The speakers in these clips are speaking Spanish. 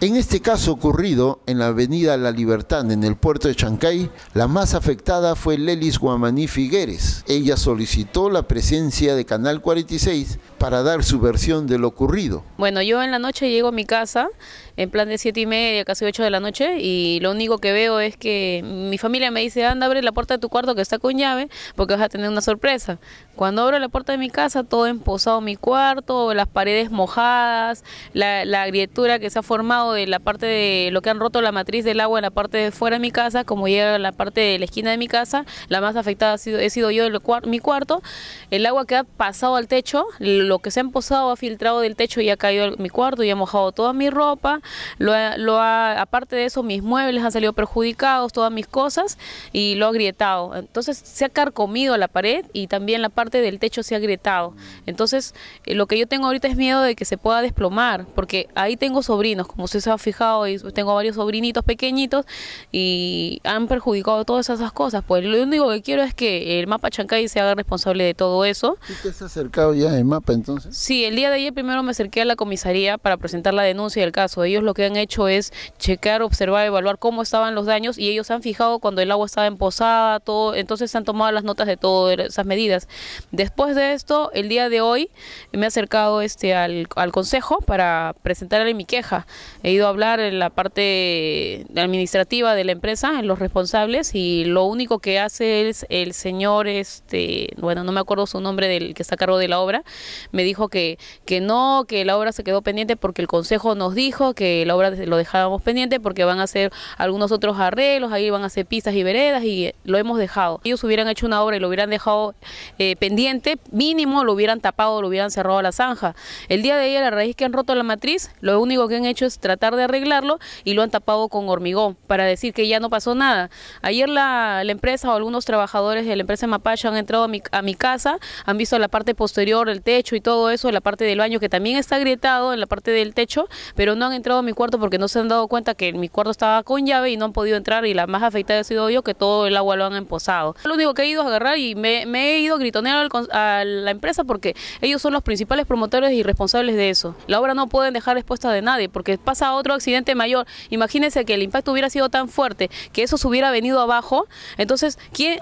En este caso ocurrido en la avenida La Libertad, en el puerto de Chancay, la más afectada fue Lelis Guamaní Figueres. Ella solicitó la presencia de Canal 46 para dar su versión de lo ocurrido. Bueno, yo en la noche llego a mi casa, en plan de 7 y media, casi 8 de la noche, y lo único que veo es que mi familia me dice, anda, abre la puerta de tu cuarto que está con llave, porque vas a tener una sorpresa. Cuando abro la puerta de mi casa, todo emposado mi cuarto, las paredes mojadas, la, la que se ha formado de eh, la parte de lo que han roto la matriz del agua en la parte de fuera de mi casa, como llega a la parte de la esquina de mi casa, la más afectada ha sido, he sido yo, el, mi cuarto, el agua que ha pasado al techo, lo que se ha emposado ha filtrado del techo y ha caído en mi cuarto y ha mojado toda mi ropa, lo, aparte de eso mis muebles han salido perjudicados, todas mis cosas y lo ha grietado. Entonces se ha carcomido la pared y también la parte del techo se ha grietado. Entonces eh, lo que yo tengo ahorita es miedo de que se pueda desplomar, porque ahí tengo sobrinos, como se se ha fijado, y tengo varios sobrinitos pequeñitos y han perjudicado todas esas cosas. Pues lo único que quiero es que el mapa Chancay se haga responsable de todo eso. ¿Y te has acercado ya al mapa entonces? Sí, el día de ayer primero me acerqué a la comisaría para presentar la denuncia del caso. Ellos lo que han hecho es checar, observar, evaluar cómo estaban los daños y ellos han fijado cuando el agua estaba emposada, todo, entonces han tomado las notas de todas esas medidas. Después de esto, el día de hoy me he acercado este al, al consejo para presentarle mi queja. He ido a hablar en la parte administrativa de la empresa, en los responsables, y lo único que hace es el señor, este, bueno, no me acuerdo su nombre del que está a cargo de la obra, me dijo que, que no, que la obra se quedó pendiente porque el consejo nos dijo que la obra lo dejábamos pendiente porque van a hacer algunos otros arreglos, ahí van a hacer pistas y veredas y lo hemos dejado. Ellos hubieran hecho una obra y lo hubieran dejado eh, pendiente, mínimo lo hubieran tapado, lo hubieran cerrado la zanja. El día de ayer, a raíz que han roto la matriz, lo único que han hecho es tratar tratar de arreglarlo y lo han tapado con hormigón para decir que ya no pasó nada. Ayer la, empresa o algunos trabajadores de la empresa Mapacho han entrado a mi, casa, han visto la parte posterior, el techo y todo eso, la parte del baño que también está agrietado en la parte del techo, pero no han entrado a mi cuarto porque no se han dado cuenta que mi cuarto estaba con llave y no han podido entrar y la más afectada ha sido yo que todo el agua lo han emposado. Lo único que he ido a agarrar y me, me he ido a gritonear a la empresa porque ellos son los principales promotores y responsables de eso. La obra no pueden dejar expuesta de nadie porque pasa otro accidente mayor. Imagínense que el impacto hubiera sido tan fuerte, que eso se hubiera venido abajo, entonces ¿quién,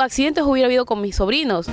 accidentes hubiera habido con mis sobrinos.